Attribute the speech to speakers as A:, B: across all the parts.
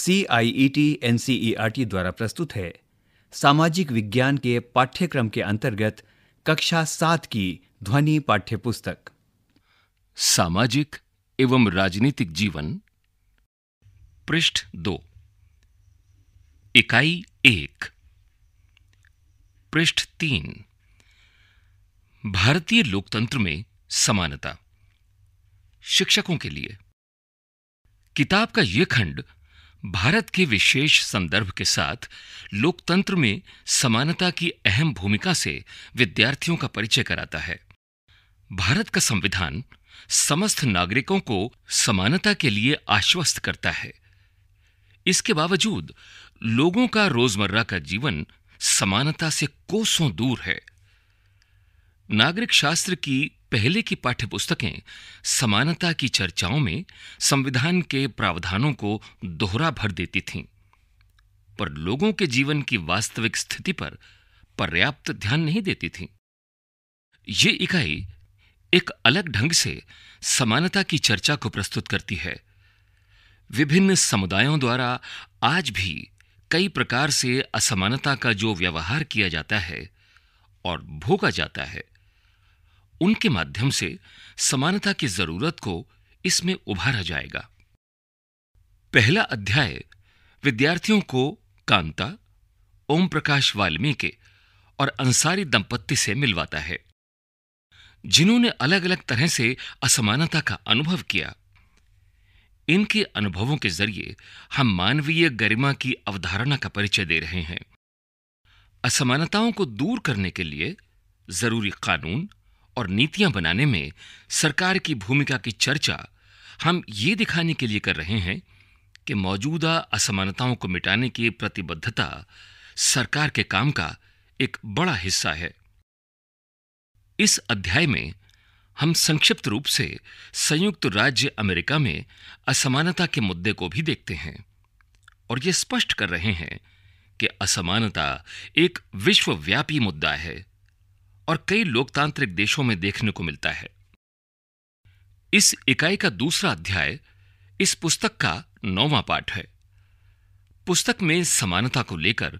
A: C I E T N C E R T द्वारा प्रस्तुत है सामाजिक विज्ञान के पाठ्यक्रम के अंतर्गत कक्षा सात की ध्वनि पाठ्य पुस्तक सामाजिक एवं राजनीतिक जीवन पृष्ठ दो इकाई एक पृष्ठ तीन भारतीय लोकतंत्र में समानता शिक्षकों के लिए किताब का यह खंड भारत के विशेष संदर्भ के साथ लोकतंत्र में समानता की अहम भूमिका से विद्यार्थियों का परिचय कराता है भारत का संविधान समस्त नागरिकों को समानता के लिए आश्वस्त करता है इसके बावजूद लोगों का रोजमर्रा का जीवन समानता से कोसों दूर है नागरिक शास्त्र की पहले की पाठ्य पुस्तकें समानता की चर्चाओं में संविधान के प्रावधानों को दोहरा भर देती थीं पर लोगों के जीवन की वास्तविक स्थिति पर पर्याप्त ध्यान नहीं देती थीं ये इकाई एक अलग ढंग से समानता की चर्चा को प्रस्तुत करती है विभिन्न समुदायों द्वारा आज भी कई प्रकार से असमानता का जो व्यवहार किया जाता है और भोगा जाता है उनके माध्यम से समानता की जरूरत को इसमें उभारा जाएगा पहला अध्याय विद्यार्थियों को कांता ओम प्रकाश वाल्मीकि और अंसारी दंपत्ति से मिलवाता है जिन्होंने अलग अलग तरह से असमानता का अनुभव किया इनके अनुभवों के जरिए हम मानवीय गरिमा की अवधारणा का परिचय दे रहे हैं असमानताओं को दूर करने के लिए जरूरी कानून और नीतियां बनाने में सरकार की भूमिका की चर्चा हम ये दिखाने के लिए कर रहे हैं कि मौजूदा असमानताओं को मिटाने की प्रतिबद्धता सरकार के काम का एक बड़ा हिस्सा है इस अध्याय में हम संक्षिप्त रूप से संयुक्त राज्य अमेरिका में असमानता के मुद्दे को भी देखते हैं और यह स्पष्ट कर रहे हैं कि असमानता एक विश्वव्यापी मुद्दा है और कई लोकतांत्रिक देशों में देखने को मिलता है इस इकाई का दूसरा अध्याय इस पुस्तक का नौवां पाठ है पुस्तक में समानता को लेकर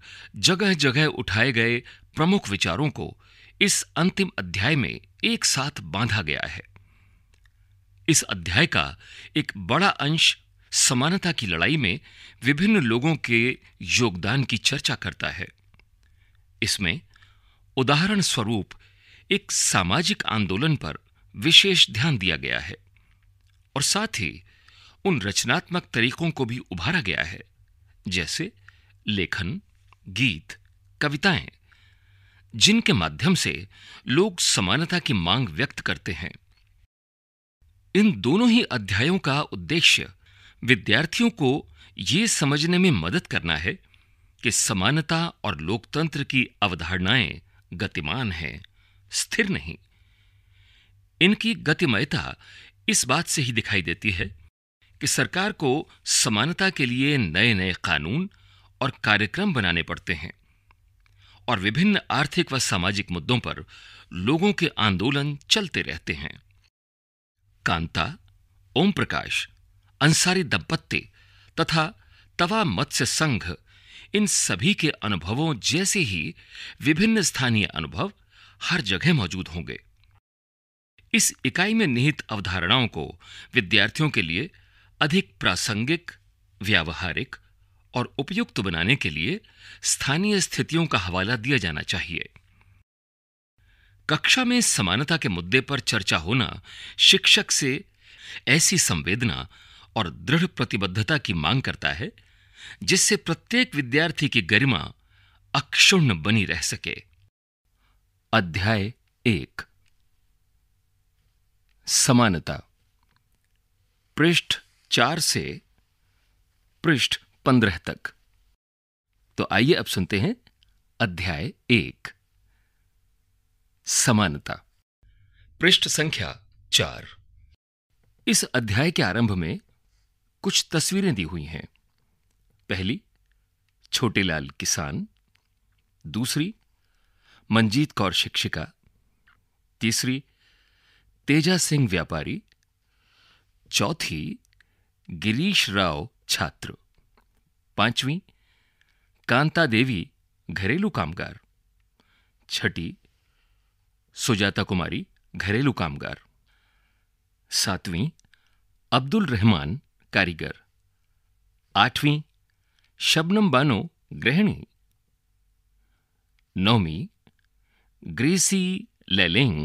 A: जगह जगह उठाए गए प्रमुख विचारों को इस अंतिम अध्याय में एक साथ बांधा गया है इस अध्याय का एक बड़ा अंश समानता की लड़ाई में विभिन्न लोगों के योगदान की चर्चा करता है इसमें उदाहरण स्वरूप एक सामाजिक आंदोलन पर विशेष ध्यान दिया गया है और साथ ही उन रचनात्मक तरीकों को भी उभारा गया है जैसे लेखन गीत कविताएं जिनके माध्यम से लोग समानता की मांग व्यक्त करते हैं इन दोनों ही अध्यायों का उद्देश्य विद्यार्थियों को ये समझने में मदद करना है कि समानता और लोकतंत्र की अवधारणाएं गतिमान है स्थिर नहीं इनकी गतिमयता इस बात से ही दिखाई देती है कि सरकार को समानता के लिए नए नए कानून और कार्यक्रम बनाने पड़ते हैं और विभिन्न आर्थिक व सामाजिक मुद्दों पर लोगों के आंदोलन चलते रहते हैं कांता ओम प्रकाश अंसारी दंपत्ति तथा तवा मत्स्य संघ इन सभी के अनुभवों जैसे ही विभिन्न स्थानीय अनुभव हर जगह मौजूद होंगे इस इकाई में निहित अवधारणाओं को विद्यार्थियों के लिए अधिक प्रासंगिक व्यावहारिक और उपयुक्त बनाने के लिए स्थानीय स्थितियों का हवाला दिया जाना चाहिए कक्षा में समानता के मुद्दे पर चर्चा होना शिक्षक से ऐसी संवेदना और दृढ़ प्रतिबद्धता की मांग करता है जिससे प्रत्येक विद्यार्थी की गरिमा अक्षुण्ण बनी रह सके अध्याय एक समानता पृष्ठ चार से पृष्ठ पंद्रह तक तो आइए अब सुनते हैं अध्याय एक समानता पृष्ठ संख्या चार इस अध्याय के आरंभ में कुछ तस्वीरें दी हुई हैं पहली छोटेलाल किसान दूसरी मंजीत कौर शिक्षिका तीसरी तेजा सिंह व्यापारी चौथी गिरीश राव छात्र पांचवी कांता देवी घरेलू कामगार छठी सुजाता कुमारी घरेलू कामगार सातवीं अब्दुल रहमान कारीगर आठवीं शबनम बानो गृहिणी नौमी ग्रेसी लेलेंग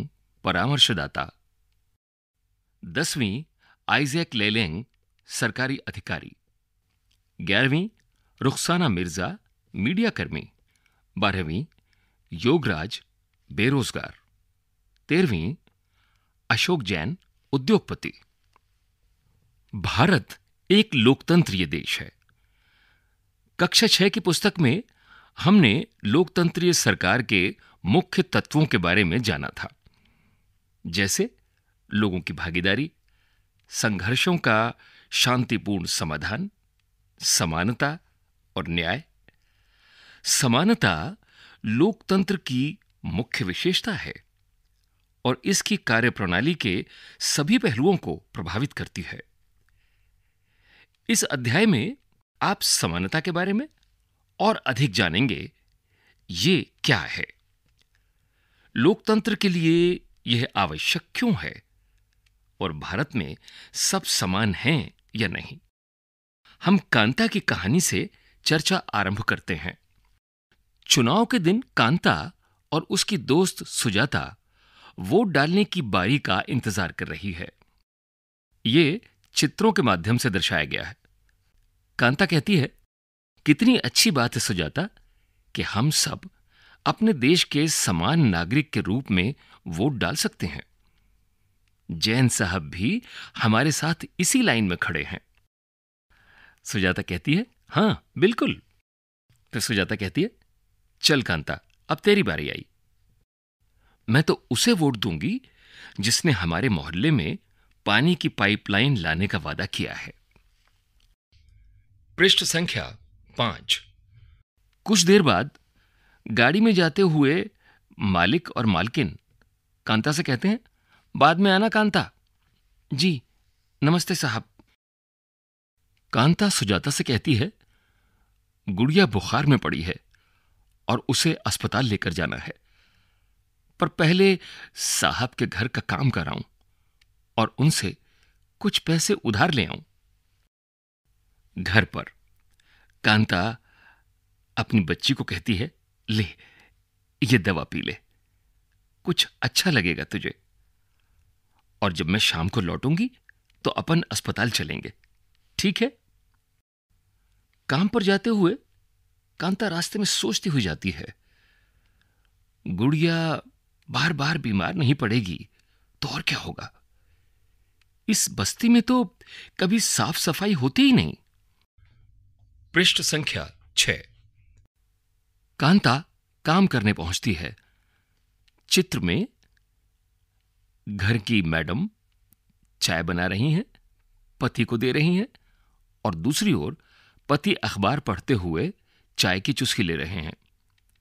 A: परामर्शदाता दसवीं आइजैक लेलेंग सरकारी अधिकारी ग्यारहवीं रुखसाना मिर्जा मीडियाकर्मी बारहवीं योगराज बेरोजगार तेरहवीं अशोक जैन उद्योगपति भारत एक लोकतंत्रीय देश है कक्षा छह की पुस्तक में हमने लोकतंत्रीय सरकार के मुख्य तत्वों के बारे में जाना था जैसे लोगों की भागीदारी संघर्षों का शांतिपूर्ण समाधान समानता और न्याय समानता लोकतंत्र की मुख्य विशेषता है और इसकी कार्यप्रणाली के सभी पहलुओं को प्रभावित करती है इस अध्याय में आप समानता के बारे में और अधिक जानेंगे ये क्या है लोकतंत्र के लिए यह आवश्यक क्यों है और भारत में सब समान हैं या नहीं हम कांता की कहानी से चर्चा आरंभ करते हैं चुनाव के दिन कांता और उसकी दोस्त सुजाता वोट डालने की बारी का इंतजार कर रही है ये चित्रों के माध्यम से दर्शाया गया है कांता कहती है कितनी अच्छी बात है सुजाता कि हम सब अपने देश के समान नागरिक के रूप में वोट डाल सकते हैं जैन साहब भी हमारे साथ इसी लाइन में खड़े हैं सुजाता कहती है हां बिल्कुल फिर तो सुजाता कहती है चल कांता अब तेरी बारी आई मैं तो उसे वोट दूंगी जिसने हमारे मोहल्ले में पानी की पाइपलाइन लाने का वादा किया है पृष्ठ संख्या पांच कुछ देर बाद गाड़ी में जाते हुए मालिक और मालकिन कांता से कहते हैं बाद में आना कांता जी नमस्ते साहब कांता सुजाता से कहती है गुड़िया बुखार में पड़ी है और उसे अस्पताल लेकर जाना है पर पहले साहब के घर का काम कराऊं और उनसे कुछ पैसे उधार ले आऊं घर पर कांता अपनी बच्ची को कहती है ले ये दवा पी ले कुछ अच्छा लगेगा तुझे और जब मैं शाम को लौटूंगी तो अपन अस्पताल चलेंगे ठीक है काम पर जाते हुए कांता रास्ते में सोचती हुई जाती है गुड़िया बार बार बीमार नहीं पड़ेगी तो और क्या होगा इस बस्ती में तो कभी साफ सफाई होती ही नहीं पृष्ठ संख्या छ कांता काम करने पहुंचती है चित्र में घर की मैडम चाय बना रही हैं पति को दे रही हैं और दूसरी ओर पति अखबार पढ़ते हुए चाय की चुस्की ले रहे हैं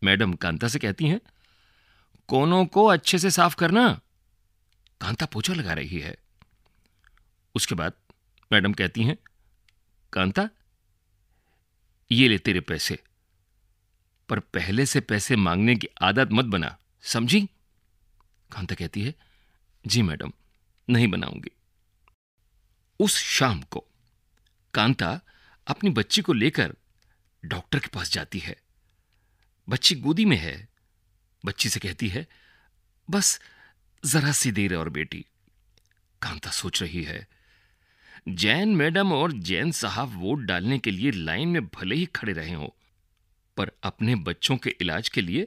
A: मैडम कांता से कहती हैं कोनों को अच्छे से साफ करना कांता पोछा लगा रही है उसके बाद मैडम कहती हैं कांता ये ले तेरे पैसे पर पहले से पैसे मांगने की आदत मत बना समझी कांता कहती है जी मैडम नहीं बनाऊंगी उस शाम को कांता अपनी बच्ची को लेकर डॉक्टर के पास जाती है बच्ची गोदी में है बच्ची से कहती है बस जरा सी देर और बेटी कांता सोच रही है जैन मैडम और जैन साहब वोट डालने के लिए लाइन में भले ही खड़े रहे हो पर अपने बच्चों के इलाज के लिए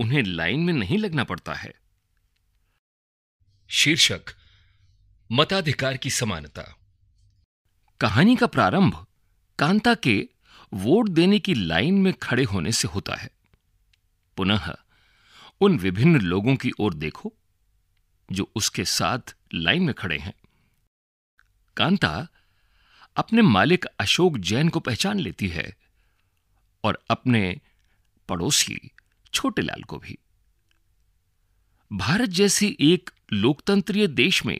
A: उन्हें लाइन में नहीं लगना पड़ता है शीर्षक मताधिकार की समानता कहानी का प्रारंभ कांता के वोट देने की लाइन में खड़े होने से होता है पुनः उन विभिन्न लोगों की ओर देखो जो उसके साथ लाइन में खड़े हैं कांता अपने मालिक अशोक जैन को पहचान लेती है और अपने पड़ोसी छोटे लाल को भी भारत जैसे एक लोकतंत्रीय देश में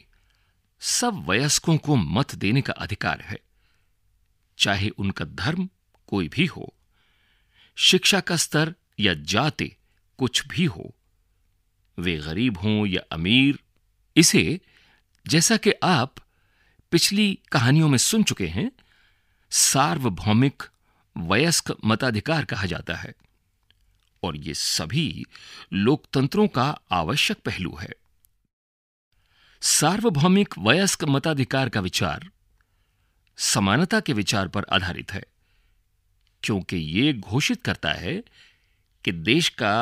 A: सब वयस्कों को मत देने का अधिकार है चाहे उनका धर्म कोई भी हो शिक्षा का स्तर या जाति कुछ भी हो वे गरीब हों या अमीर इसे जैसा कि आप पिछली कहानियों में सुन चुके हैं सार्वभौमिक वयस्क मताधिकार कहा जाता है और ये सभी लोकतंत्रों का आवश्यक पहलू है सार्वभौमिक वयस्क मताधिकार का विचार समानता के विचार पर आधारित है क्योंकि यह घोषित करता है कि देश का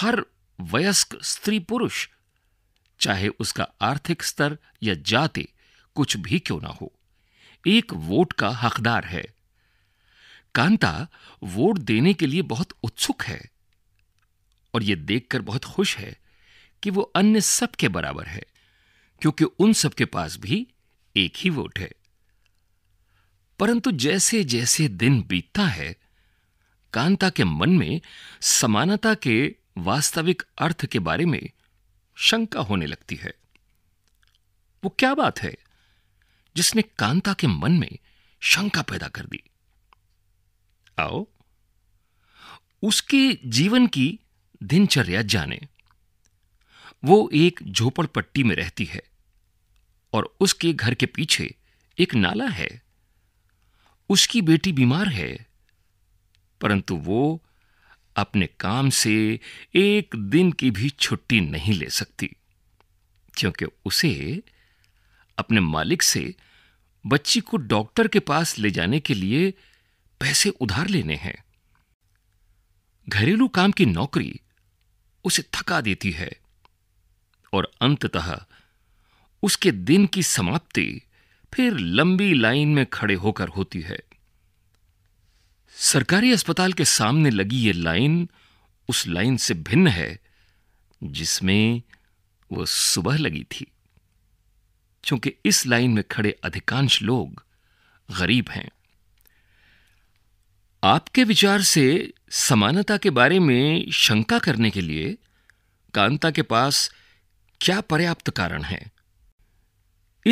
A: हर वयस्क स्त्री पुरुष चाहे उसका आर्थिक स्तर या जाति कुछ भी क्यों ना हो एक वोट का हकदार है कांता वोट देने के लिए बहुत उत्सुक है और यह देखकर बहुत खुश है कि वो अन्य सबके बराबर है क्योंकि उन सबके पास भी एक ही वोट है परंतु जैसे जैसे दिन बीतता है कांता के मन में समानता के वास्तविक अर्थ के बारे में शंका होने लगती है वो क्या बात है जिसने कांता के मन में शंका पैदा कर दी आओ उसके जीवन की दिनचर्या जाने वो एक झोपड़पट्टी में रहती है और उसके घर के पीछे एक नाला है उसकी बेटी बीमार है परंतु वो अपने काम से एक दिन की भी छुट्टी नहीं ले सकती क्योंकि उसे अपने मालिक से बच्ची को डॉक्टर के पास ले जाने के लिए पैसे उधार लेने हैं घरेलू काम की नौकरी उसे थका देती है और अंततः उसके दिन की समाप्ति फिर लंबी लाइन में खड़े होकर होती है सरकारी अस्पताल के सामने लगी ये लाइन उस लाइन से भिन्न है जिसमें वो सुबह लगी थी क्योंकि इस लाइन में खड़े अधिकांश लोग गरीब हैं आपके विचार से समानता के बारे में शंका करने के लिए कांता के पास क्या पर्याप्त कारण है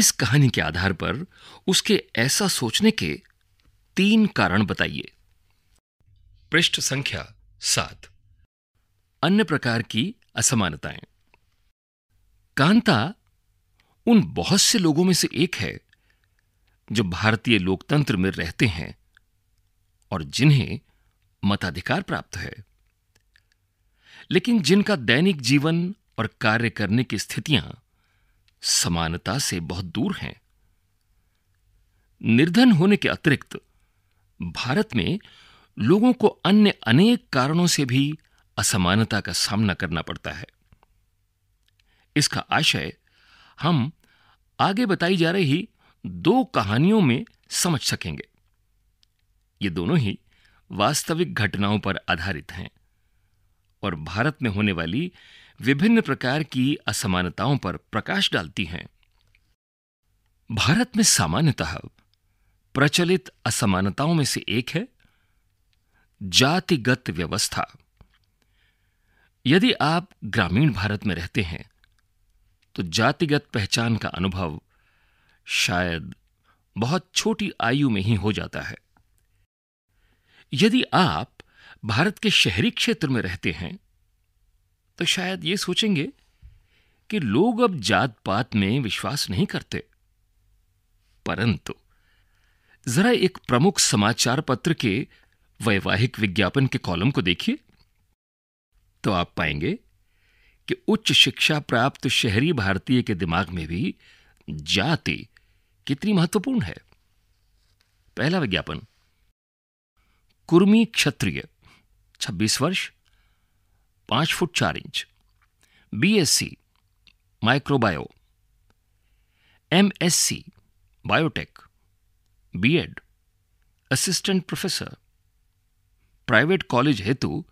A: इस कहानी के आधार पर उसके ऐसा सोचने के तीन कारण बताइए पृष्ठ संख्या सात अन्य प्रकार की असमानताएं कांता उन बहुत से लोगों में से एक है जो भारतीय लोकतंत्र में रहते हैं और जिन्हें मताधिकार प्राप्त है लेकिन जिनका दैनिक जीवन और कार्य करने की स्थितियां समानता से बहुत दूर हैं निर्धन होने के अतिरिक्त भारत में लोगों को अन्य अनेक कारणों से भी असमानता का सामना करना पड़ता है इसका आशय हम आगे बताई जा रही दो कहानियों में समझ सकेंगे ये दोनों ही वास्तविक घटनाओं पर आधारित हैं और भारत में होने वाली विभिन्न प्रकार की असमानताओं पर प्रकाश डालती हैं भारत में सामान्यतः प्रचलित असमानताओं में से एक है जातिगत व्यवस्था यदि आप ग्रामीण भारत में रहते हैं तो जातिगत पहचान का अनुभव शायद बहुत छोटी आयु में ही हो जाता है यदि आप भारत के शहरी क्षेत्र में रहते हैं तो शायद ये सोचेंगे कि लोग अब जात पात में विश्वास नहीं करते परंतु जरा एक प्रमुख समाचार पत्र के वैवाहिक विज्ञापन के कॉलम को देखिए तो आप पाएंगे कि उच्च शिक्षा प्राप्त शहरी भारतीय के दिमाग में भी जाति कितनी महत्वपूर्ण है पहला विज्ञापन कुर्मी क्षत्रिय 26 वर्ष 5 foot 4 inch BSc microbio MSc biotech BEd assistant professor private college हेतु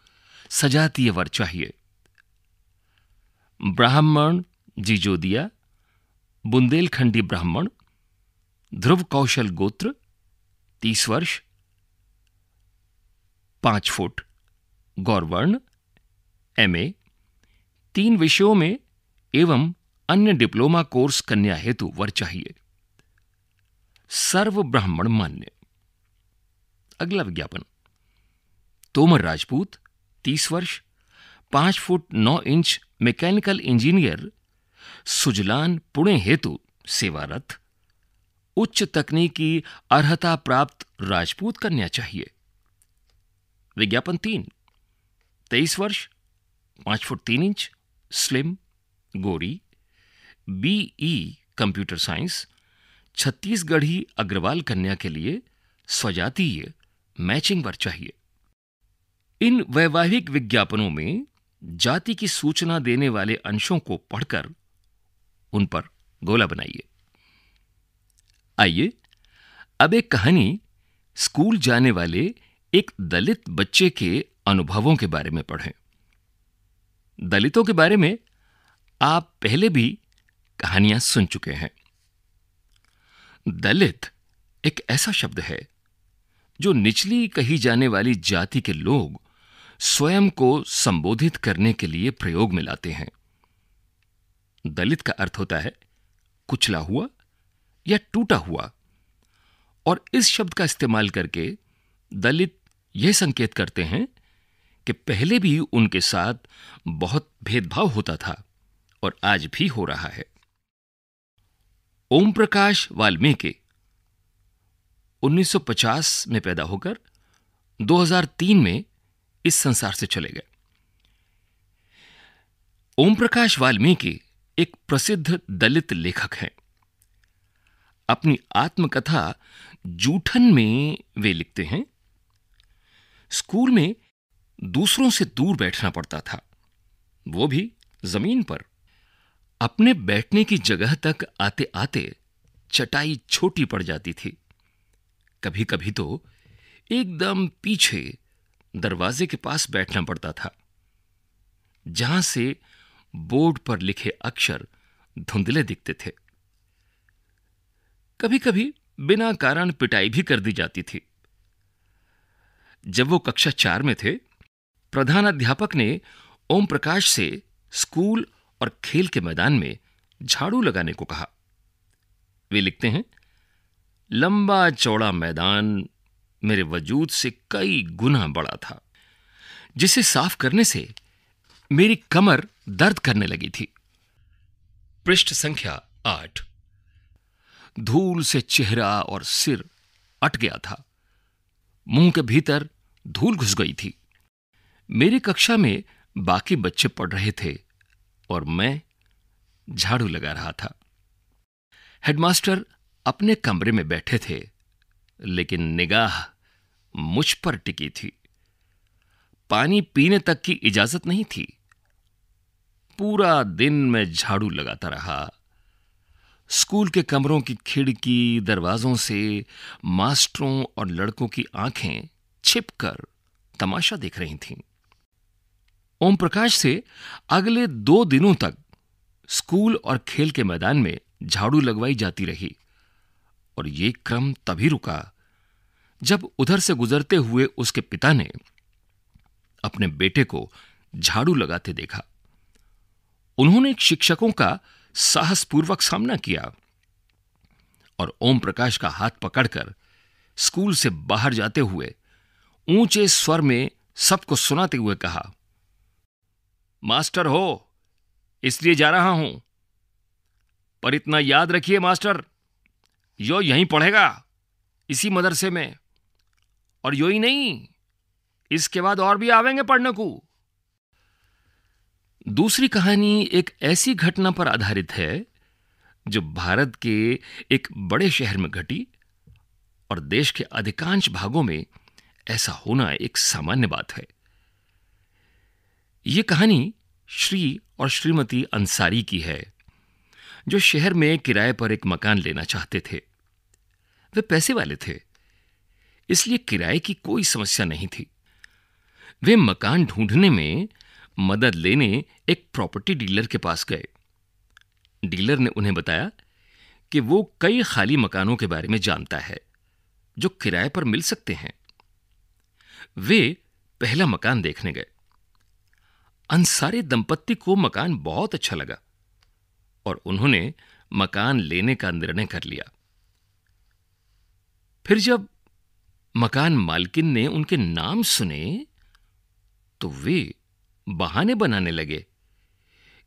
A: सजातीय वर चाहिए ब्राह्मण जीजोदिया बुंदेलखंडी ब्राह्मण ध्रुव कौशल गोत्र तीस वर्ष पांच फुट गौरवर्ण एम ए तीन विषयों में एवं अन्य डिप्लोमा कोर्स कन्या हेतु वर चाहिए सर्व ब्राह्मण मान्य अगला विज्ञापन तोमर राजपूत तीस वर्ष पांच फुट नौ inch mechanical engineer Suzlon Pune हेतु सेवारत उच्च तकनीकी अर्हता प्राप्त राजपूत कन्या चाहिए विज्ञापन तीन तेईस वर्ष पांच फुट तीन इंच स्लिम गोरी BE e, computer science Chhattisgarhi Agarwal कन्या के लिए स्वजातीय मैचिंग वर चाहिए इन वैवाहिक विज्ञापनों में जाति की सूचना देने वाले अंशों को पढ़कर उन पर गोला बनाइए आइए अब एक कहानी स्कूल जाने वाले एक दलित बच्चे के अनुभवों के बारे में पढ़ें दलितों के बारे में आप पहले भी कहानियां सुन चुके हैं दलित एक ऐसा शब्द है जो निचली कही जाने वाली जाति के लोग स्वयं को संबोधित करने के लिए प्रयोग में लाते हैं दलित का अर्थ होता है कुचला हुआ या टूटा हुआ और इस शब्द का इस्तेमाल करके दलित यह संकेत करते हैं कि पहले भी उनके साथ बहुत भेदभाव होता था और आज भी हो रहा है ओम प्रकाश वाल्मीकि 1950 में पैदा होकर 2003 में इस संसार से चले गए ओम प्रकाश वाल्मीकि एक प्रसिद्ध दलित लेखक हैं अपनी आत्मकथा जूठन में वे लिखते हैं स्कूल में दूसरों से दूर बैठना पड़ता था वो भी जमीन पर अपने बैठने की जगह तक आते आते चटाई छोटी पड़ जाती थी कभी कभी तो एकदम पीछे दरवाजे के पास बैठना पड़ता था जहां से बोर्ड पर लिखे अक्षर धुंधले दिखते थे कभी कभी बिना कारण पिटाई भी कर दी जाती थी जब वो कक्षा चार में थे प्रधान अध्यापक ने ओम प्रकाश से स्कूल और खेल के मैदान में झाड़ू लगाने को कहा वे लिखते हैं लंबा चौड़ा मैदान मेरे वजूद से कई गुना बड़ा था जिसे साफ करने से मेरी कमर दर्द करने लगी थी पृष्ठ संख्या आठ धूल से चेहरा और सिर अट गया था मुंह के भीतर धूल घुस गई थी मेरी कक्षा में बाकी बच्चे पढ़ रहे थे और मैं झाड़ू लगा रहा था हेडमास्टर अपने कमरे में बैठे थे लेकिन निगाह मुझ पर टिकी थी पानी पीने तक की इजाजत नहीं थी पूरा दिन मैं झाड़ू लगाता रहा स्कूल के कमरों की खिड़की दरवाजों से मास्टरों और लड़कों की आंखें छिपकर तमाशा देख रही थीं। ओम प्रकाश से अगले दो दिनों तक स्कूल और खेल के मैदान में झाड़ू लगवाई जाती रही और ये क्रम तभी रुका जब उधर से गुजरते हुए उसके पिता ने अपने बेटे को झाड़ू लगाते देखा उन्होंने शिक्षकों का साहसपूर्वक सामना किया और ओम प्रकाश का हाथ पकड़कर स्कूल से बाहर जाते हुए ऊंचे स्वर में सबको सुनाते हुए कहा मास्टर हो इसलिए जा रहा हूं पर इतना याद रखिए मास्टर यो यहीं पढ़ेगा इसी मदरसे में और यो ही नहीं इसके बाद और भी आवेंगे पढ़ने को दूसरी कहानी एक ऐसी घटना पर आधारित है जो भारत के एक बड़े शहर में घटी और देश के अधिकांश भागों में ऐसा होना एक सामान्य बात है यह कहानी श्री और श्रीमती अंसारी की है जो शहर में किराए पर एक मकान लेना चाहते थे वे पैसे वाले थे इसलिए किराए की कोई समस्या नहीं थी वे मकान ढूंढने में मदद लेने एक प्रॉपर्टी डीलर के पास गए डीलर ने उन्हें बताया कि वो कई खाली मकानों के बारे में जानता है जो किराए पर मिल सकते हैं वे पहला मकान देखने गए अंसारी दंपत्ति को मकान बहुत अच्छा लगा और उन्होंने मकान लेने का निर्णय कर लिया फिर जब मकान मालकिन ने उनके नाम सुने तो वे बहाने बनाने लगे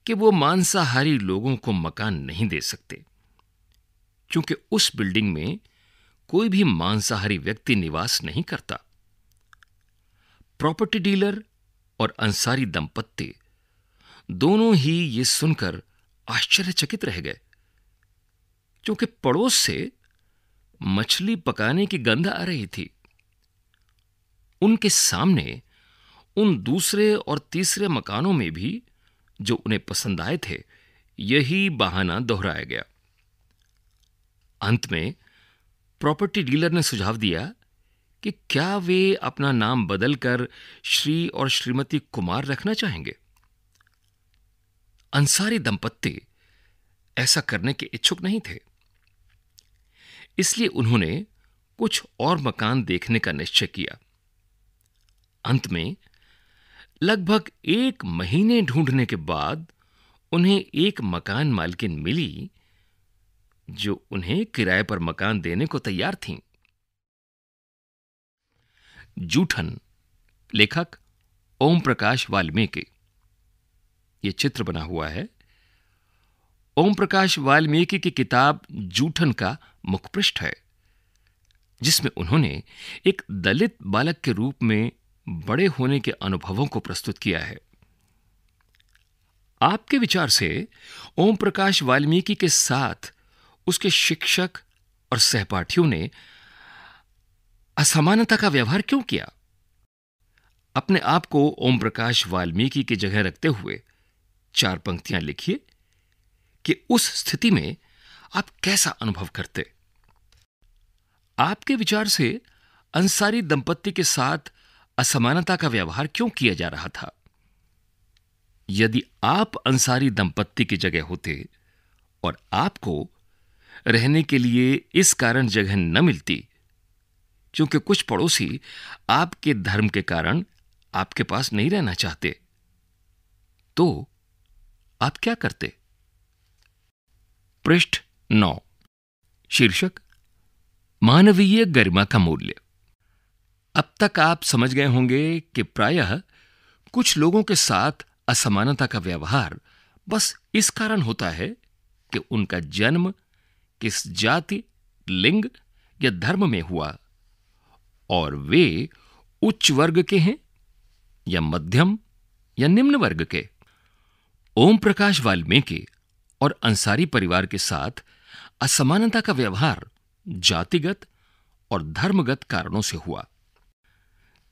A: कि वो मांसाहारी लोगों को मकान नहीं दे सकते क्योंकि उस बिल्डिंग में कोई भी मांसाहारी व्यक्ति निवास नहीं करता प्रॉपर्टी डीलर और अंसारी दंपत्ति दोनों ही ये सुनकर आश्चर्यचकित रह गए क्योंकि पड़ोस से मछली पकाने की गंध आ रही थी उनके सामने उन दूसरे और तीसरे मकानों में भी जो उन्हें पसंद आए थे यही बहाना दोहराया गया अंत में प्रॉपर्टी डीलर ने सुझाव दिया कि क्या वे अपना नाम बदलकर श्री और श्रीमती कुमार रखना चाहेंगे अंसारी दंपत्ति ऐसा करने के इच्छुक नहीं थे इसलिए उन्होंने कुछ और मकान देखने का निश्चय किया अंत में लगभग एक महीने ढूंढने के बाद उन्हें एक मकान मालकिन मिली जो उन्हें किराए पर मकान देने को तैयार थीं। जूठन लेखक ओम प्रकाश वाल्मीकि ये चित्र बना हुआ है ओम प्रकाश वाल्मीकि की किताब जूठन का मुखपृष्ठ है जिसमें उन्होंने एक दलित बालक के रूप में बड़े होने के अनुभवों को प्रस्तुत किया है आपके विचार से ओम प्रकाश वाल्मीकि के साथ उसके शिक्षक और सहपाठियों ने असमानता का व्यवहार क्यों किया अपने आप को ओम प्रकाश वाल्मीकि की जगह रखते हुए चार पंक्तियां लिखिए कि उस स्थिति में आप कैसा अनुभव करते आपके विचार से अंसारी दंपत्ति के साथ असमानता का व्यवहार क्यों किया जा रहा था यदि आप अंसारी दंपत्ति की जगह होते और आपको रहने के लिए इस कारण जगह न मिलती क्योंकि कुछ पड़ोसी आपके धर्म के कारण आपके पास नहीं रहना चाहते तो आप क्या करते पृष्ठ नौ शीर्षक मानवीय गरिमा का मूल्य अब तक आप समझ गए होंगे कि प्रायः कुछ लोगों के साथ असमानता का व्यवहार बस इस कारण होता है कि उनका जन्म किस जाति लिंग या धर्म में हुआ और वे उच्च वर्ग के हैं या मध्यम या निम्न वर्ग के ओम प्रकाश वाल्मीकि और अंसारी परिवार के साथ असमानता का व्यवहार जातिगत और धर्मगत कारणों से हुआ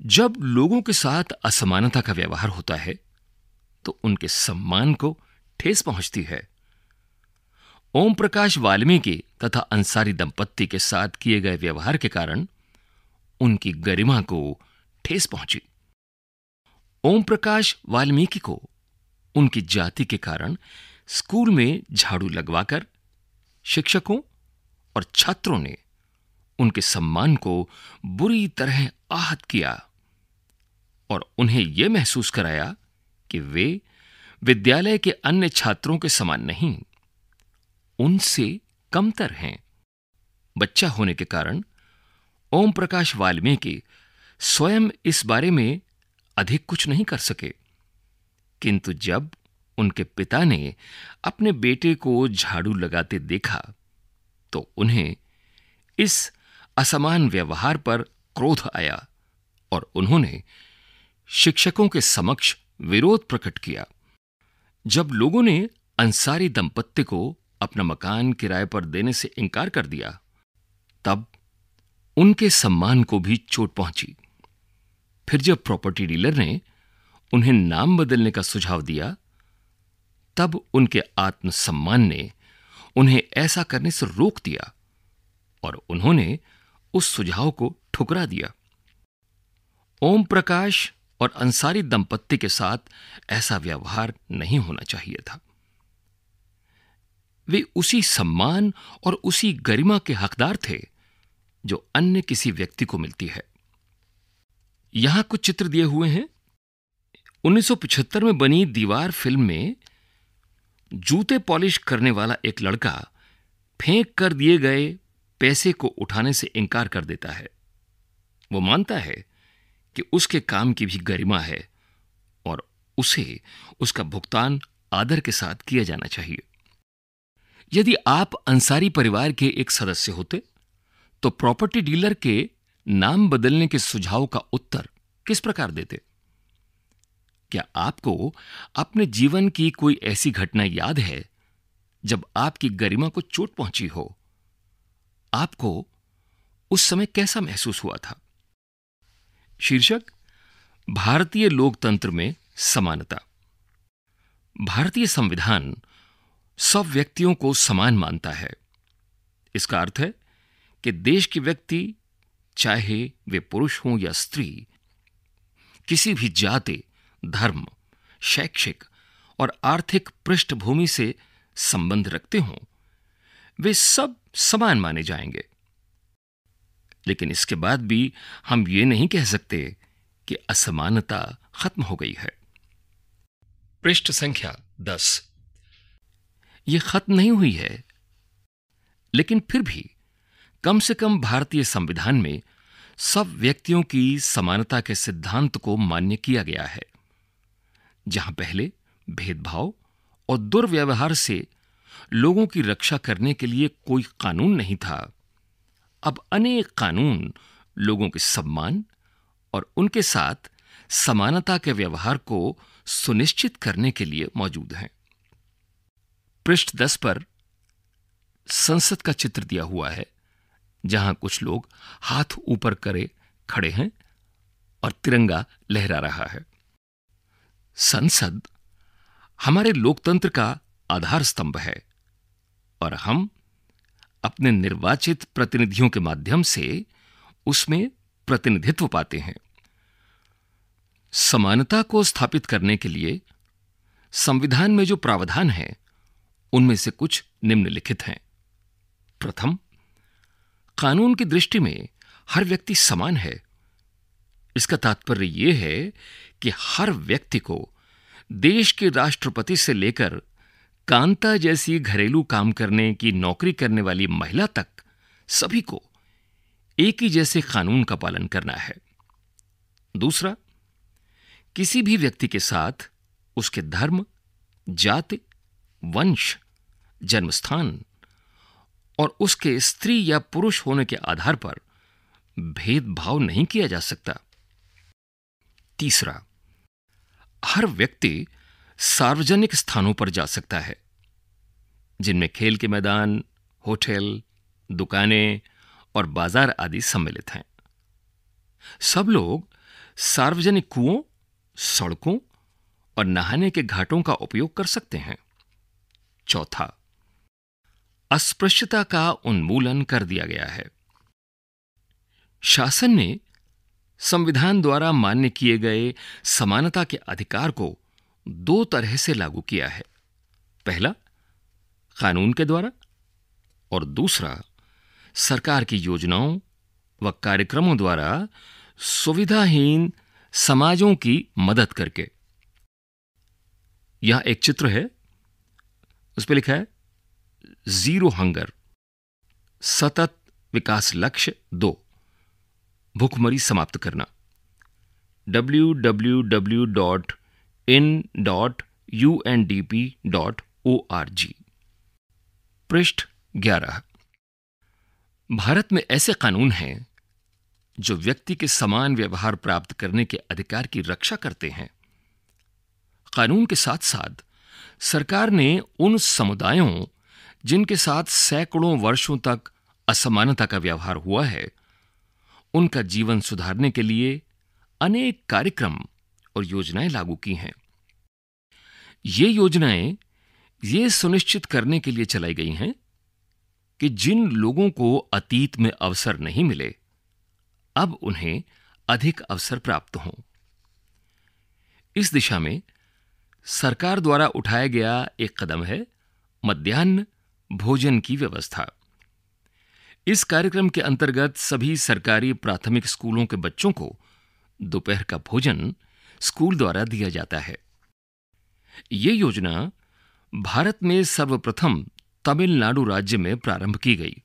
A: जब लोगों के साथ असमानता का व्यवहार होता है तो उनके सम्मान को ठेस पहुंचती है ओम प्रकाश वाल्मीकि तथा अंसारी दंपत्ति के साथ किए गए व्यवहार के कारण उनकी गरिमा को ठेस पहुंची ओम प्रकाश वाल्मीकि को उनकी जाति के कारण स्कूल में झाड़ू लगवाकर शिक्षकों और छात्रों ने उनके सम्मान को बुरी तरह आहत किया और उन्हें यह महसूस कराया कि वे विद्यालय के अन्य छात्रों के समान नहीं उनसे कमतर हैं बच्चा होने के कारण ओम प्रकाश वाल्मीकि स्वयं इस बारे में अधिक कुछ नहीं कर सके किंतु जब उनके पिता ने अपने बेटे को झाड़ू लगाते देखा तो उन्हें इस असमान व्यवहार पर क्रोध आया और उन्होंने शिक्षकों के समक्ष विरोध प्रकट किया जब लोगों ने अंसारी दंपत्ति को अपना मकान किराए पर देने से इनकार कर दिया तब उनके सम्मान को भी चोट पहुंची फिर जब प्रॉपर्टी डीलर ने उन्हें नाम बदलने का सुझाव दिया तब उनके आत्मसम्मान ने उन्हें ऐसा करने से रोक दिया और उन्होंने उस सुझाव को ठुकरा दिया ओम प्रकाश और अंसारी दंपत्ति के साथ ऐसा व्यवहार नहीं होना चाहिए था वे उसी सम्मान और उसी गरिमा के हकदार थे जो अन्य किसी व्यक्ति को मिलती है यहां कुछ चित्र दिए हुए हैं 1975 में बनी दीवार फिल्म में जूते पॉलिश करने वाला एक लड़का फेंक कर दिए गए पैसे को उठाने से इनकार कर देता है वो मानता है कि उसके काम की भी गरिमा है और उसे उसका भुगतान आदर के साथ किया जाना चाहिए यदि आप अंसारी परिवार के एक सदस्य होते तो प्रॉपर्टी डीलर के नाम बदलने के सुझाव का उत्तर किस प्रकार देते क्या आपको अपने जीवन की कोई ऐसी घटना याद है जब आपकी गरिमा को चोट पहुंची हो आपको उस समय कैसा महसूस हुआ था शीर्षक भारतीय लोकतंत्र में समानता भारतीय संविधान सब व्यक्तियों को समान मानता है इसका अर्थ है कि देश के व्यक्ति चाहे वे पुरुष हों या स्त्री किसी भी जाति धर्म शैक्षिक और आर्थिक पृष्ठभूमि से संबंध रखते हों वे सब समान माने जाएंगे लेकिन इसके बाद भी हम ये नहीं कह सकते कि असमानता खत्म हो गई है पृष्ठ संख्या दस ये खत्म नहीं हुई है लेकिन फिर भी कम से कम भारतीय संविधान में सब व्यक्तियों की समानता के सिद्धांत को मान्य किया गया है जहां पहले भेदभाव और दुर्व्यवहार से लोगों की रक्षा करने के लिए कोई कानून नहीं था अब अनेक कानून लोगों के सम्मान और उनके साथ समानता के व्यवहार को सुनिश्चित करने के लिए मौजूद हैं पृष्ठ दस पर संसद का चित्र दिया हुआ है जहां कुछ लोग हाथ ऊपर करे खड़े हैं और तिरंगा लहरा रहा है संसद हमारे लोकतंत्र का आधार स्तंभ है और हम अपने निर्वाचित प्रतिनिधियों के माध्यम से उसमें प्रतिनिधित्व पाते हैं समानता को स्थापित करने के लिए संविधान में जो प्रावधान हैं उनमें से कुछ निम्नलिखित हैं प्रथम कानून की दृष्टि में हर व्यक्ति समान है इसका तात्पर्य यह है कि हर व्यक्ति को देश के राष्ट्रपति से लेकर कांता जैसी घरेलू काम करने की नौकरी करने वाली महिला तक सभी को एक ही जैसे कानून का पालन करना है दूसरा किसी भी व्यक्ति के साथ उसके धर्म जाति वंश जन्मस्थान और उसके स्त्री या पुरुष होने के आधार पर भेदभाव नहीं किया जा सकता तीसरा हर व्यक्ति सार्वजनिक स्थानों पर जा सकता है जिनमें खेल के मैदान होटल दुकानें और बाजार आदि सम्मिलित हैं सब लोग सार्वजनिक कुओं सड़कों और नहाने के घाटों का उपयोग कर सकते हैं चौथा अस्पृश्यता का उन्मूलन कर दिया गया है शासन ने संविधान द्वारा मान्य किए गए समानता के अधिकार को दो तरह से लागू किया है पहला कानून के द्वारा और दूसरा सरकार की योजनाओं व कार्यक्रमों द्वारा सुविधाहीन समाजों की मदद करके यह एक चित्र है उस पर लिखा है जीरो हंगर सतत विकास लक्ष्य दो भुखमरी समाप्त करना W W W dot in dot U N D P dot O R G पृष्ठ ग्यारह भारत में ऐसे कानून हैं जो व्यक्ति के समान व्यवहार प्राप्त करने के अधिकार की रक्षा करते हैं कानून के साथ साथ सरकार ने उन समुदायों जिनके साथ सैकड़ों वर्षों तक असमानता का व्यवहार हुआ है उनका जीवन सुधारने के लिए अनेक कार्यक्रम और योजनाएं लागू की हैं ये योजनाएं ये सुनिश्चित करने के लिए चलाई गई हैं कि जिन लोगों को अतीत में अवसर नहीं मिले अब उन्हें अधिक अवसर प्राप्त हों इस दिशा में सरकार द्वारा उठाया गया एक कदम है मध्यान्ह भोजन की व्यवस्था इस कार्यक्रम के अंतर्गत सभी सरकारी प्राथमिक स्कूलों के बच्चों को दोपहर का भोजन स्कूल द्वारा दिया जाता है ये योजना भारत में सर्वप्रथम तमिलनाडु राज्य में प्रारंभ की गई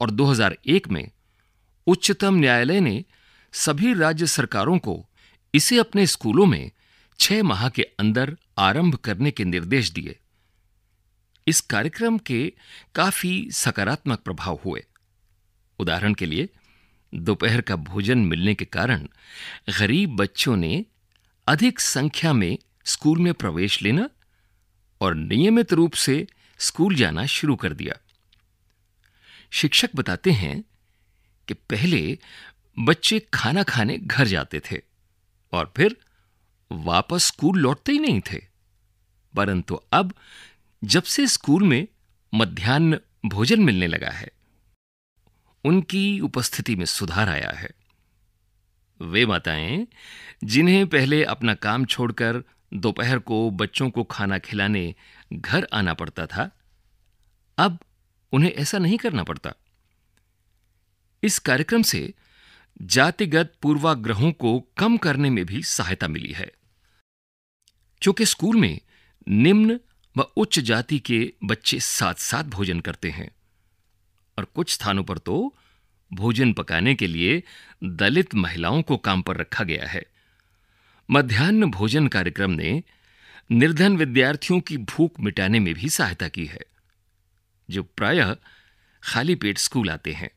A: और 2001 में उच्चतम न्यायालय ने सभी राज्य सरकारों को इसे अपने स्कूलों में छह माह के अंदर आरंभ करने के निर्देश दिए इस कार्यक्रम के काफी सकारात्मक प्रभाव हुए उदाहरण के लिए दोपहर का भोजन मिलने के कारण गरीब बच्चों ने अधिक संख्या में स्कूल में प्रवेश लेना और नियमित रूप से स्कूल जाना शुरू कर दिया शिक्षक बताते हैं कि पहले बच्चे खाना खाने घर जाते थे और फिर वापस स्कूल लौटते ही नहीं थे परंतु अब जब से स्कूल में मध्यान्ह भोजन मिलने लगा है उनकी उपस्थिति में सुधार आया है वे माताएं जिन्हें पहले अपना काम छोड़कर दोपहर को बच्चों को खाना खिलाने घर आना पड़ता था अब उन्हें ऐसा नहीं करना पड़ता इस कार्यक्रम से जातिगत पूर्वाग्रहों को कम करने में भी सहायता मिली है क्योंकि स्कूल में निम्न व उच्च जाति के बच्चे साथ साथ भोजन करते हैं और कुछ स्थानों पर तो भोजन पकाने के लिए दलित महिलाओं को काम पर रखा गया है मध्यान्ह भोजन कार्यक्रम ने निर्धन विद्यार्थियों की भूख मिटाने में भी सहायता की है जो प्रायः खाली पेट स्कूल आते हैं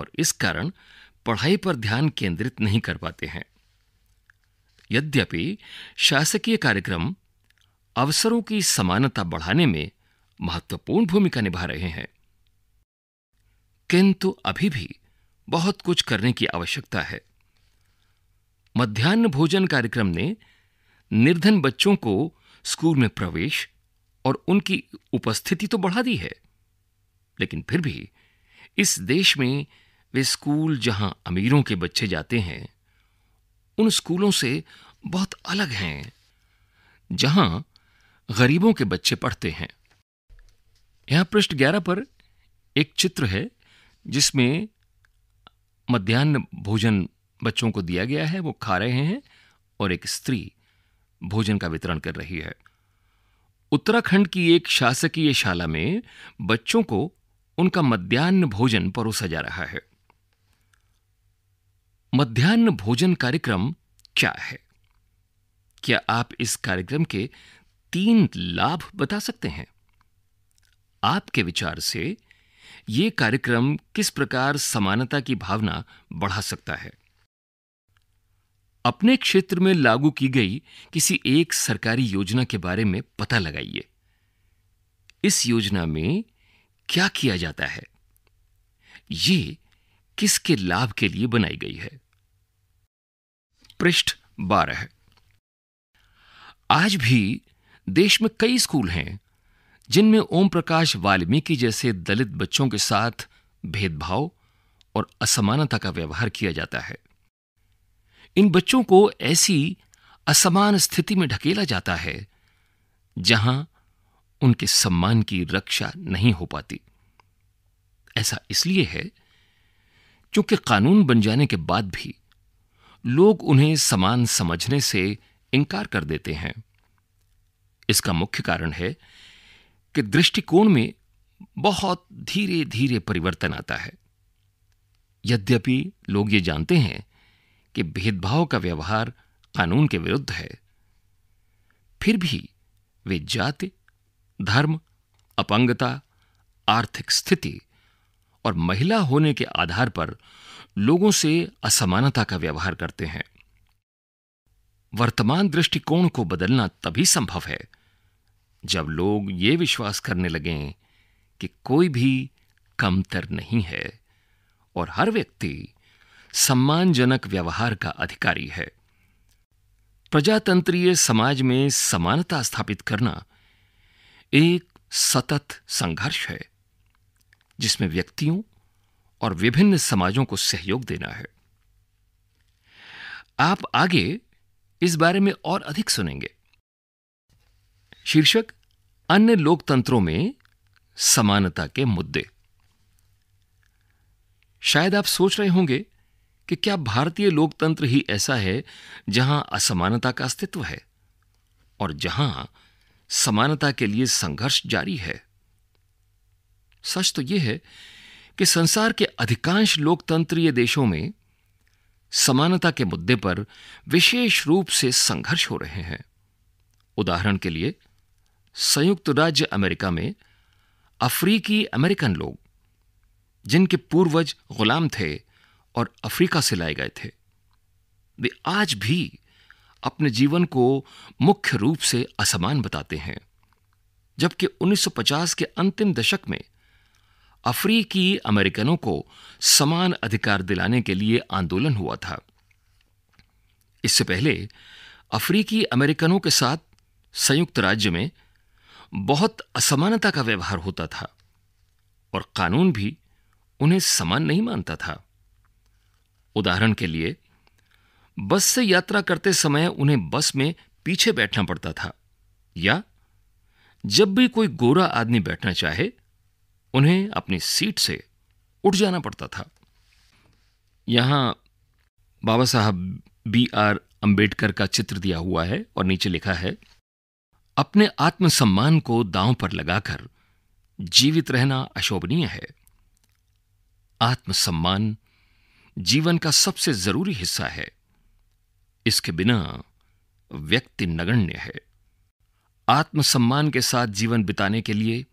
A: और इस कारण पढ़ाई पर ध्यान केंद्रित नहीं कर पाते हैं यद्यपि शासकीय कार्यक्रम अवसरों की समानता बढ़ाने में महत्वपूर्ण भूमिका निभा रहे हैं किंतु अभी भी बहुत कुछ करने की आवश्यकता है मध्यान्ह भोजन कार्यक्रम ने निर्धन बच्चों को स्कूल में प्रवेश और उनकी उपस्थिति तो बढ़ा दी है लेकिन फिर भी इस देश में वे स्कूल जहां अमीरों के बच्चे जाते हैं उन स्कूलों से बहुत अलग हैं जहां गरीबों के बच्चे पढ़ते हैं यहां पृष्ठ 11 पर एक चित्र है जिसमें मध्यान्ह भोजन बच्चों को दिया गया है वो खा रहे हैं और एक स्त्री भोजन का वितरण कर रही है उत्तराखंड की एक शासकीय शाला में बच्चों को उनका मध्यान्ह भोजन परोसा जा रहा है मध्यान्ह भोजन कार्यक्रम क्या है क्या आप इस कार्यक्रम के तीन लाभ बता सकते हैं आपके विचार से ये कार्यक्रम किस प्रकार समानता की भावना बढ़ा सकता है अपने क्षेत्र में लागू की गई किसी एक सरकारी योजना के बारे में पता लगाइए इस योजना में क्या किया जाता है ये किसके लाभ के लिए बनाई गई है पृष्ठ बारह आज भी देश में कई स्कूल हैं जिनमें ओम प्रकाश वाल्मीकि जैसे दलित बच्चों के साथ भेदभाव और असमानता का व्यवहार किया जाता है इन बच्चों को ऐसी असमान स्थिति में ढकेला जाता है जहां उनके सम्मान की रक्षा नहीं हो पाती ऐसा इसलिए है क्योंकि कानून बन जाने के बाद भी लोग उन्हें समान समझने से इनकार कर देते हैं इसका मुख्य कारण है के दृष्टिकोण में बहुत धीरे धीरे परिवर्तन आता है यद्यपि लोग ये जानते हैं कि भेदभाव का व्यवहार कानून के विरुद्ध है फिर भी वे जाति धर्म अपंगता आर्थिक स्थिति और महिला होने के आधार पर लोगों से असमानता का व्यवहार करते हैं वर्तमान दृष्टिकोण को बदलना तभी संभव है जब लोग ये विश्वास करने लगें कि कोई भी कमतर नहीं है और हर व्यक्ति सम्मानजनक व्यवहार का अधिकारी है प्रजातंत्रीय समाज में समानता स्थापित करना एक सतत संघर्ष है जिसमें व्यक्तियों और विभिन्न समाजों को सहयोग देना है आप आगे इस बारे में और अधिक सुनेंगे शीर्षक अन्य लोकतंत्रों में समानता के मुद्दे शायद आप सोच रहे होंगे कि क्या भारतीय लोकतंत्र ही ऐसा है जहां असमानता का अस्तित्व है और जहां समानता के लिए संघर्ष जारी है सच तो यह है कि संसार के अधिकांश लोकतंत्रीय देशों में समानता के मुद्दे पर विशेष रूप से संघर्ष हो रहे हैं उदाहरण के लिए संयुक्त राज्य अमेरिका में अफ्रीकी अमेरिकन लोग जिनके पूर्वज गुलाम थे और अफ्रीका से लाए गए थे वे आज भी अपने जीवन को मुख्य रूप से असमान बताते हैं जबकि 1950 के अंतिम दशक में अफ्रीकी अमेरिकनों को समान अधिकार दिलाने के लिए आंदोलन हुआ था इससे पहले अफ्रीकी अमेरिकनों के साथ संयुक्त राज्य में बहुत असमानता का व्यवहार होता था और कानून भी उन्हें समान नहीं मानता था उदाहरण के लिए बस से यात्रा करते समय उन्हें बस में पीछे बैठना पड़ता था या जब भी कोई गोरा आदमी बैठना चाहे उन्हें अपनी सीट से उठ जाना पड़ता था यहां बाबा साहब बी आर अंबेडकर का चित्र दिया हुआ है और नीचे लिखा है अपने आत्मसम्मान को दांव पर लगाकर जीवित रहना अशोभनीय है आत्मसम्मान जीवन का सबसे जरूरी हिस्सा है इसके बिना व्यक्ति नगण्य है आत्मसम्मान के साथ जीवन बिताने के लिए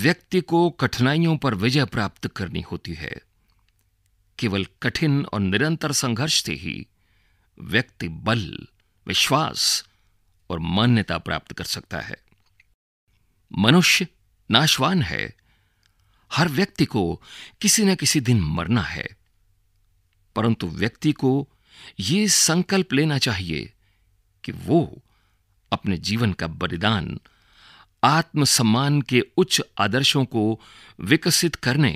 A: व्यक्ति को कठिनाइयों पर विजय प्राप्त करनी होती है केवल कठिन और निरंतर संघर्ष से ही व्यक्ति बल विश्वास और मान्यता प्राप्त कर सकता है मनुष्य नाशवान है हर व्यक्ति को किसी न किसी दिन मरना है परंतु व्यक्ति को यह संकल्प लेना चाहिए कि वो अपने जीवन का बलिदान आत्मसम्मान के उच्च आदर्शों को विकसित करने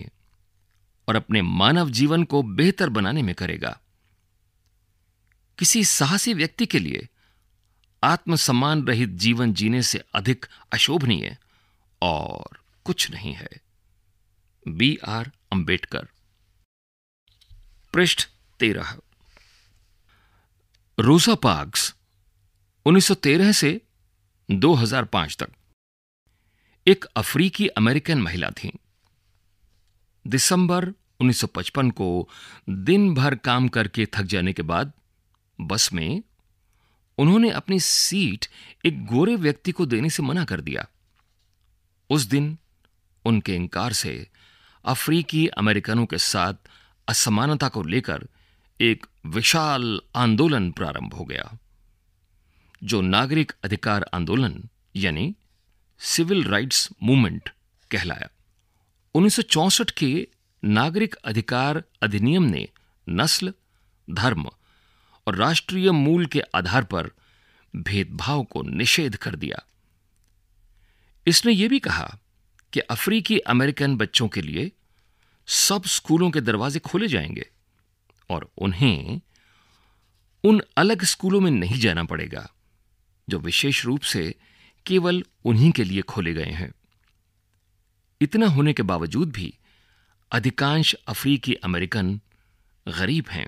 A: और अपने मानव जीवन को बेहतर बनाने में करेगा किसी साहसी व्यक्ति के लिए आत्मसम्मान रहित जीवन जीने से अधिक अशोभनीय और कुछ नहीं है बी आर अंबेडकर पृष्ठ तेरह रोसा पार्क्स 1913 से 2005 तक एक अफ्रीकी अमेरिकन महिला थी दिसंबर 1955 को दिन भर काम करके थक जाने के बाद बस में उन्होंने अपनी सीट एक गोरे व्यक्ति को देने से मना कर दिया उस दिन उनके इनकार से अफ्रीकी अमेरिकनों के साथ असमानता को लेकर एक विशाल आंदोलन प्रारंभ हो गया जो नागरिक अधिकार आंदोलन यानी सिविल राइट्स मूवमेंट कहलाया 1964 के नागरिक अधिकार अधिनियम ने नस्ल धर्म और राष्ट्रीय मूल के आधार पर भेदभाव को निषेध कर दिया इसने यह भी कहा कि अफ्रीकी अमेरिकन बच्चों के लिए सब स्कूलों के दरवाजे खोले जाएंगे और उन्हें उन अलग स्कूलों में नहीं जाना पड़ेगा जो विशेष रूप से केवल उन्हीं के लिए खोले गए हैं इतना होने के बावजूद भी अधिकांश अफ्रीकी अमेरिकन गरीब हैं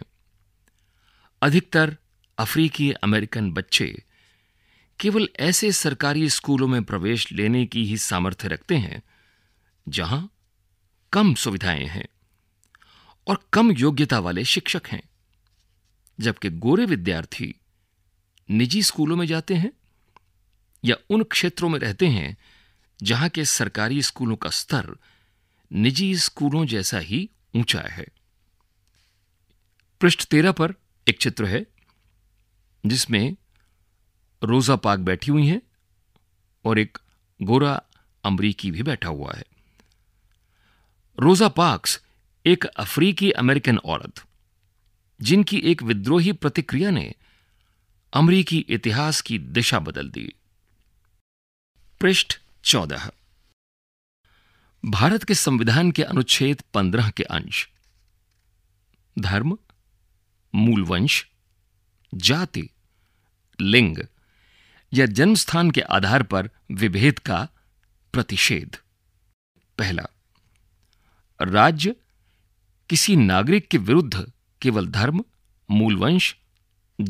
A: अधिकतर अफ्रीकी अमेरिकन बच्चे केवल ऐसे सरकारी स्कूलों में प्रवेश लेने की ही सामर्थ्य रखते हैं जहां कम सुविधाएं हैं और कम योग्यता वाले शिक्षक हैं जबकि गोरे विद्यार्थी निजी स्कूलों में जाते हैं या उन क्षेत्रों में रहते हैं जहां के सरकारी स्कूलों का स्तर निजी स्कूलों जैसा ही ऊंचा है पृष्ठ तेरह पर एक चित्र है जिसमें रोज़ा पाक बैठी हुई हैं और एक गोरा अमरीकी भी बैठा हुआ है रोज़ा पार्क्स एक अफ्रीकी अमेरिकन औरत जिनकी एक विद्रोही प्रतिक्रिया ने अमरीकी इतिहास की दिशा बदल दी पृष्ठ चौदह भारत के संविधान के अनुच्छेद पंद्रह के अंश धर्म मूल वंश जाति लिंग या जन्मस्थान के आधार पर विभेद का प्रतिषेध पहला राज्य किसी नागरिक के विरुद्ध केवल धर्म मूलवंश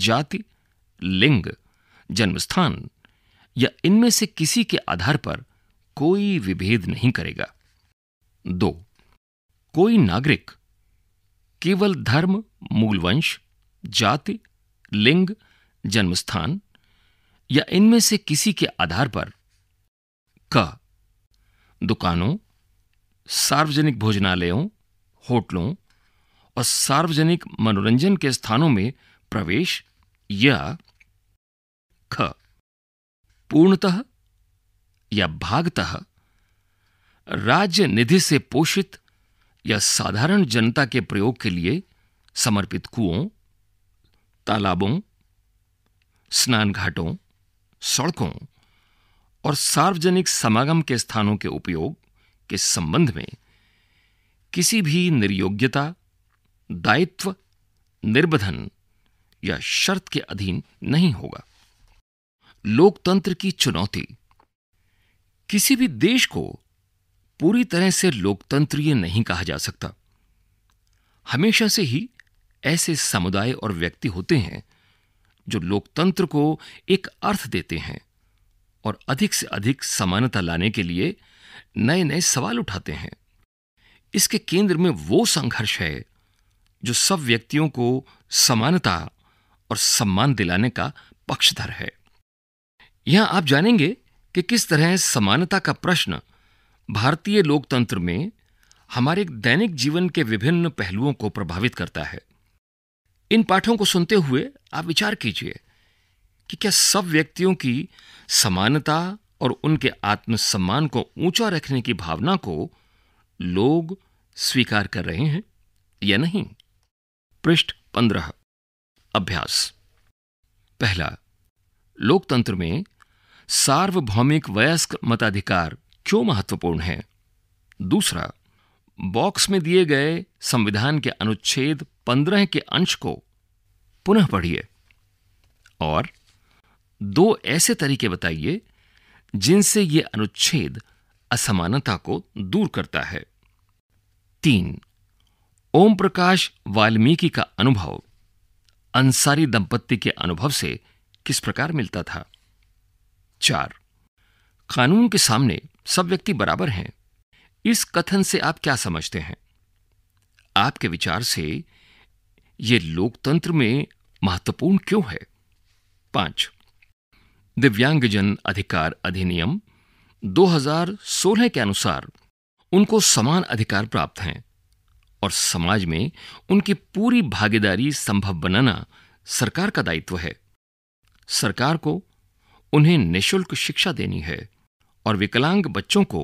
A: जाति लिंग जन्मस्थान या इनमें से किसी के आधार पर कोई विभेद नहीं करेगा दो कोई नागरिक केवल धर्म मूलवंश जाति लिंग जन्मस्थान या इनमें से किसी के आधार पर क दुकानों सार्वजनिक भोजनालयों होटलों और सार्वजनिक मनोरंजन के स्थानों में प्रवेश या ख पूर्णतः या भागतः राज्य निधि से पोषित या साधारण जनता के प्रयोग के लिए समर्पित कुओं तालाबों स्नान घाटों सड़कों और सार्वजनिक समागम के स्थानों के उपयोग के संबंध में किसी भी निर्योग्यता दायित्व निर्बधन या शर्त के अधीन नहीं होगा लोकतंत्र की चुनौती किसी भी देश को पूरी तरह से लोकतंत्रीय नहीं कहा जा सकता हमेशा से ही ऐसे समुदाय और व्यक्ति होते हैं जो लोकतंत्र को एक अर्थ देते हैं और अधिक से अधिक समानता लाने के लिए नए नए सवाल उठाते हैं इसके केंद्र में वो संघर्ष है जो सब व्यक्तियों को समानता और सम्मान दिलाने का पक्षधर है यहां आप जानेंगे कि किस तरह समानता का प्रश्न भारतीय लोकतंत्र में हमारे दैनिक जीवन के विभिन्न पहलुओं को प्रभावित करता है इन पाठों को सुनते हुए आप विचार कीजिए कि क्या सब व्यक्तियों की समानता और उनके आत्मसम्मान को ऊंचा रखने की भावना को लोग स्वीकार कर रहे हैं या नहीं पृष्ठ पंद्रह अभ्यास पहला लोकतंत्र में सार्वभौमिक वयस्क मताधिकार क्यों महत्वपूर्ण है दूसरा बॉक्स में दिए गए संविधान के अनुच्छेद पंद्रह के अंश को पुनः पढ़िए और दो ऐसे तरीके बताइए जिनसे ये अनुच्छेद असमानता को दूर करता है तीन ओम प्रकाश वाल्मीकि का अनुभव अंसारी दंपत्ति के अनुभव से किस प्रकार मिलता था चार कानून के सामने सब व्यक्ति बराबर हैं इस कथन से आप क्या समझते हैं आपके विचार से ये लोकतंत्र में महत्वपूर्ण क्यों है पांच दिव्यांगजन अधिकार अधिनियम 2016 के अनुसार उनको समान अधिकार प्राप्त हैं और समाज में उनकी पूरी भागीदारी संभव बनाना सरकार का दायित्व है सरकार को उन्हें निशुल्क शिक्षा देनी है और विकलांग बच्चों को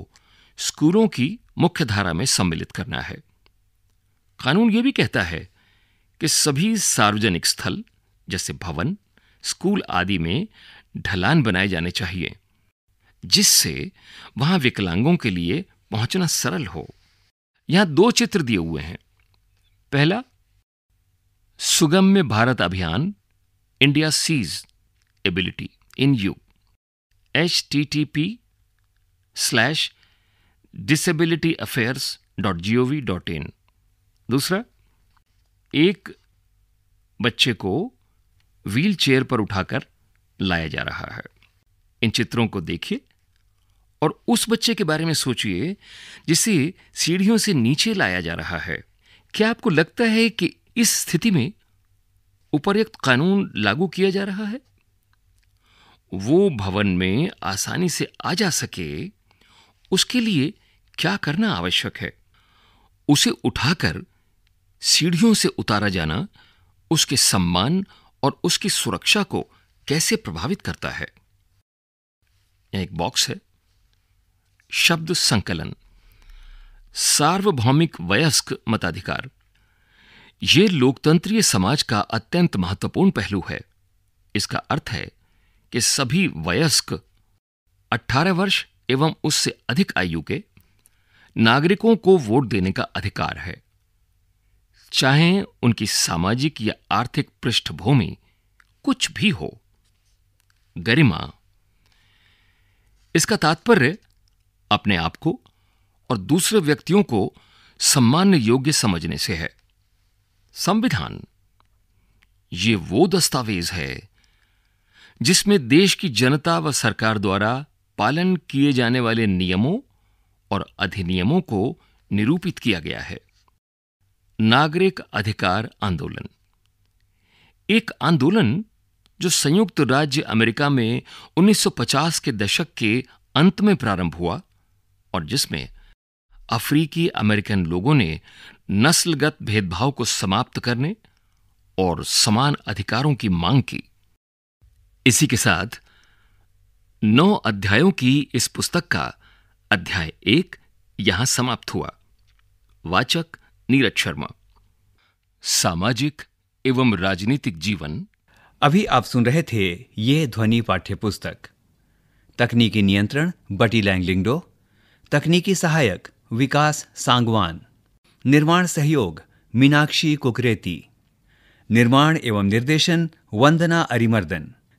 A: स्कूलों की मुख्य धारा में सम्मिलित करना है कानून यह भी कहता है कि सभी सार्वजनिक स्थल जैसे भवन स्कूल आदि में ढलान बनाए जाने चाहिए जिससे वहां विकलांगों के लिए पहुंचना सरल हो यहां दो चित्र दिए हुए हैं पहला सुगम्य भारत अभियान India sees ability in U H T T P slash disability affairs dot G O V dot in दूसरा एक बच्चे को व्हील चेयर पर उठाकर लाया जा रहा है इन चित्रों को देखिए और उस बच्चे के बारे में सोचिए जिसे सीढ़ियों से नीचे लाया जा रहा है क्या आपको लगता है कि इस स्थिति में उपर्युक्त कानून लागू किया जा रहा है वो भवन में आसानी से आ जा सके उसके लिए क्या करना आवश्यक है उसे उठाकर सीढ़ियों से उतारा जाना उसके सम्मान और उसकी सुरक्षा को कैसे प्रभावित करता है एक बॉक्स है शब्द संकलन सार्वभौमिक वयस्क मताधिकार ये लोकतंत्रीय समाज का अत्यंत महत्वपूर्ण पहलू है इसका अर्थ है कि सभी वयस्क 18 वर्ष एवं उससे अधिक आयु के नागरिकों को वोट देने का अधिकार है चाहे उनकी सामाजिक या आर्थिक पृष्ठभूमि कुछ भी हो गरिमा इसका तात्पर्य अपने आप को और दूसरे व्यक्तियों को सम्मान योग्य समझने से है संविधान ये वो दस्तावेज है जिसमें देश की जनता व सरकार द्वारा पालन किए जाने वाले नियमों और अधिनियमों को निरूपित किया गया है नागरिक अधिकार आंदोलन एक आंदोलन जो संयुक्त राज्य अमेरिका में 1950 के दशक के अंत में प्रारंभ हुआ और जिसमें अफ्रीकी अमेरिकन लोगों ने नस्लगत भेदभाव को समाप्त करने और समान अधिकारों की मांग की इसी के साथ नौ अध्यायों की इस पुस्तक का अध्याय एक यहां समाप्त हुआ वाचक नीरज शर्मा सामाजिक एवं राजनीतिक जीवन अभी आप सुन रहे थे ये ध्वनि पाठ्य पुस्तक तकनीकी नियंत्रण बटी लैंगलिंगडो तकनीकी सहायक विकास सांगवान निर्माण सहयोग मीनाक्षी कुकरेती निर्माण एवं निर्देशन वंदना अरिमर्दन